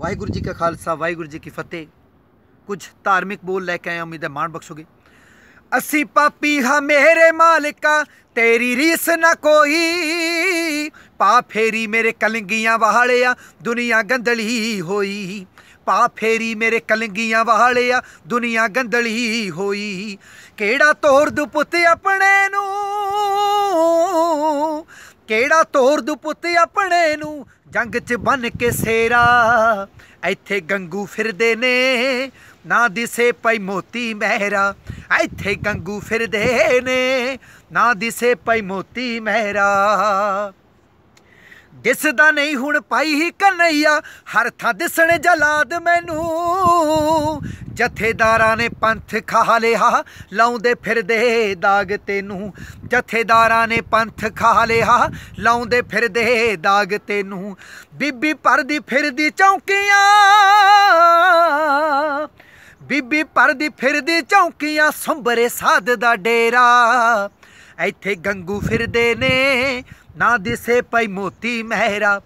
ਵਾਹਿਗੁਰੂ ਜੀ ਕਾ ਖਾਲਸਾ ਵਾਹਿਗੁਰੂ ਜੀ ਕੀ ਫਤਿਹ ਕੁਝ ਧਾਰਮਿਕ ਬੋਲ ਲੈ ਕੇ ਆਏ ਉਮੀਦ ਹੈ ਮਾਣ ਬਖਸ਼ੋਗੇ ਅਸੀਂ ਪਾਪੀ ਹਾਂ ਮੇਰੇ ਮਾਲਕਾ ਤੇਰੀ ਰੀਸ ਨਾ ਕੋਈ ਪਾ ਫੇਰੀ ਮੇਰੇ ਕਲੰਗੀਆਂ ਵਾਲਿਆ ਦੁਨੀਆ ਗੰਦਲੀ ਹੋਈ ਪਾ ਫੇਰੀ ਮੇਰੇ ਕਲੰਗੀਆਂ ਵਾਲਿਆ ਦੁਨੀਆ ਗੰਦਲੀ ਹੋਈ ਕਿਹੜਾ ਤੋਰ ਦੁਪੁੱਤ ਪੁੱਤ ਆਪਣੇ ਨੂੰ ਕਿਹੜਾ ਤੋਰ ਦੂ ਪੁੱਤ ਆਪਣੇ ਨੂੰ ਜੰਗ 'ਚ ਬਨ ਕੇ ਸੇਰਾ ਇੱਥੇ ਗੰਗੂ ਫਿਰਦੇ ਨੇ ਨਾ ਦਿਸੇ ਪਈ ਮੋਤੀ ਮਹਿਰਾ ਇੱਥੇ ਗੰਗੂ ਫਿਰਦੇ ਨੇ ਨਾ ਦਿਸੇ ਪਈ ਮੋਤੀ ਮਹਿਰਾ ਦਿਸਦਾ ਨਹੀਂ ਹੁਣ ਪਾਈ ਹੀ ਕਨਈਆ ਹਰ ਥਾਂ ਦਿਸਣ ਜਲਾਦ ਮੈਨੂੰ ਜਥੇਦਾਰਾਂ ਨੇ ਪੰਥ ਖਾ ਲਿਆ ਲਾਉਂਦੇ ਫਿਰਦੇ ਦਾਗ ਤੈਨੂੰ ਜਥੇਦਾਰਾਂ ਨੇ ਪੰਥ ਖਾ ਲਿਆ ਲਾਉਂਦੇ ਫਿਰਦੇ ਦਾਗ ਤੈਨੂੰ ਬੀਬੀ ਪਰਦੀ ਫਿਰਦੀ ਚੌਂਕੀਆਂ ਬੀਬੀ ਪਰਦੀ ਫਿਰਦੀ ਚੌਂਕੀਆਂ ਸੰਭਰੇ ਸਾਧ ਦਾ ਡੇਰਾ ਇੱਥੇ ਗੰਗੂ ਫਿਰਦੇ ਨੇ ਨਾ ਦਿਸੇ ਪਈ ਮੋਤੀ ਮਹਿਰਾ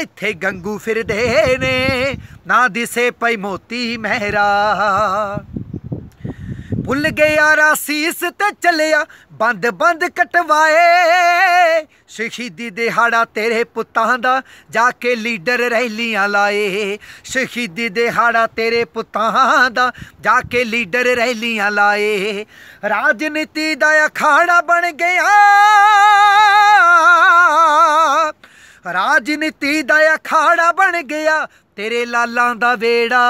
ਇੱਥੇ ਗੰਗੂ ਫਿਰਦੇ ਨੇ ਨਾ ਦਿਸੇ ਪਈ ਮੋਤੀ ਮਹਿਰਾ ਭੁੱਲ ਗਿਆ ਰਾਸੀਸ ਤੇ ਚੱਲਿਆ ਬੰਦ ਬੰਦ ਕਟਵਾਏ ਸ਼ਹੀਦੀ ਦਿਹਾੜਾ ਤੇਰੇ ਪੁੱਤਾਂ ਦਾ ਜਾ ਕੇ ਲੀਡਰ ਰੈਲੀਆਂ ਲਾਏ ਸ਼ਹੀਦੀ ਦਿਹਾੜਾ ਤੇਰੇ ਪੁੱਤਾਂ ਦਾ ਜਾ ਕੇ ਲੀਡਰ ਰੈਲੀਆਂ ਲਾਏ ਰਾਜਨੀਤੀ ਦਾ ਅਖਾੜਾ ਬਣ ਗਿਆ ਰਾਜਨੀਤੀ ਦਾ ਅਖਾੜਾ ਬਣ ਗਿਆ ਤੇਰੇ ਲਾਲਾਂ ਦਾ ਵੇੜਾ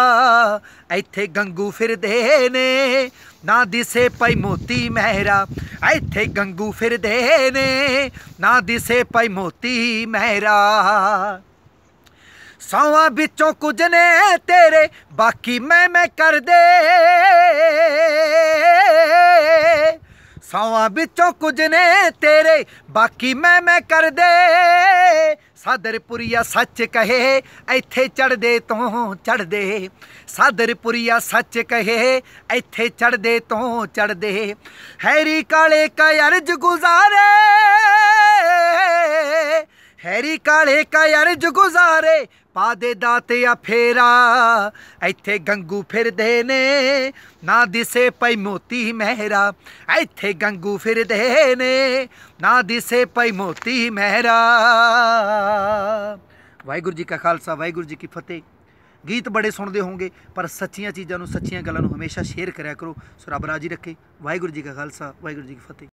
ਇੱਥੇ ਗੰਗੂ ਫਿਰਦੇ ਨੇ ਨਾ ਦਿਸੇ ਪਈ ਮੋਤੀ ਮਹਿਰਾ ਇੱਥੇ ਗੰਗੂ ਫਿਰਦੇ ਨੇ ਨਾ ਦਿਸੇ ਪਈ ਮੋਤੀ ਮਹਿਰਾ ਸਾਵਾਂ ਵਿੱਚੋਂ ਕੁਝ ਨੇ ਤੇਰੇ ਬਾਕੀ ਮੈਂ ਮੈਂ ਕਰਦੇ ਸਵਾ ਵਿੱਚੋਂ ਕੁਝ ਨੇ ਤੇਰੇ ਬਾਕੀ ਮੈਂ ਮੈਂ ਕਰਦੇ ਸਾਦਰਪੁਰੀਆ ਸੱਚ ਕਹੇ ਇੱਥੇ ਚੜਦੇ ਤੋਂ ਚੜਦੇ ਸਾਦਰਪੁਰੀਆ ਸੱਚ ਕਹੇ ਇੱਥੇ ਚੜਦੇ ਤੋਂ ਚੜਦੇ ਹੈਰੀ ਕਾਲੇ ਕਾ ਅਰਜ ਗੁਜ਼ਾਰੇ ਹੈਰੀ ਕਾਲੇ ਕਾ ਅਰਜ ਗੁਜ਼ਾਰੇ ਪਾ ਦੇ ਦਾਤੇ ਆ ਫੇਰਾ ਇੱਥੇ ਗੰਗੂ ਫਿਰਦੇ ਨੇ ਨਾ ਦਿਸੇ ਪਈ ਮੋਤੀ ਮਹਿਰਾ ਇੱਥੇ ਗੰਗੂ ਫਿਰਦੇ ਨੇ ਨਾ ਦਿਸੇ ਪਈ ਮੋਤੀ ਮਹਿਰਾ ਵਾਹਿਗੁਰੂ ਜੀ ਕਾ ਖਾਲਸਾ ਵਾਹਿਗੁਰੂ ਜੀ ਕੀ ਫਤਿਹ ਗੀਤ ਬੜੇ ਸੁਣਦੇ ਹੋਵੋਗੇ ਪਰ ਸੱਚੀਆਂ ਚੀਜ਼ਾਂ ਨੂੰ ਸੱਚੀਆਂ ਗੱਲਾਂ ਨੂੰ ਹਮੇਸ਼ਾ ਸ਼ੇਅਰ ਕਰਿਆ ਕਰੋ ਸੋ ਰੱਬ ਰਾਜੀ ਰੱਖੇ ਵਾਹਿਗੁਰੂ ਜੀ ਕਾ ਖਾਲਸਾ ਵਾਹਿਗੁਰੂ ਜੀ ਕੀ ਫਤਿਹ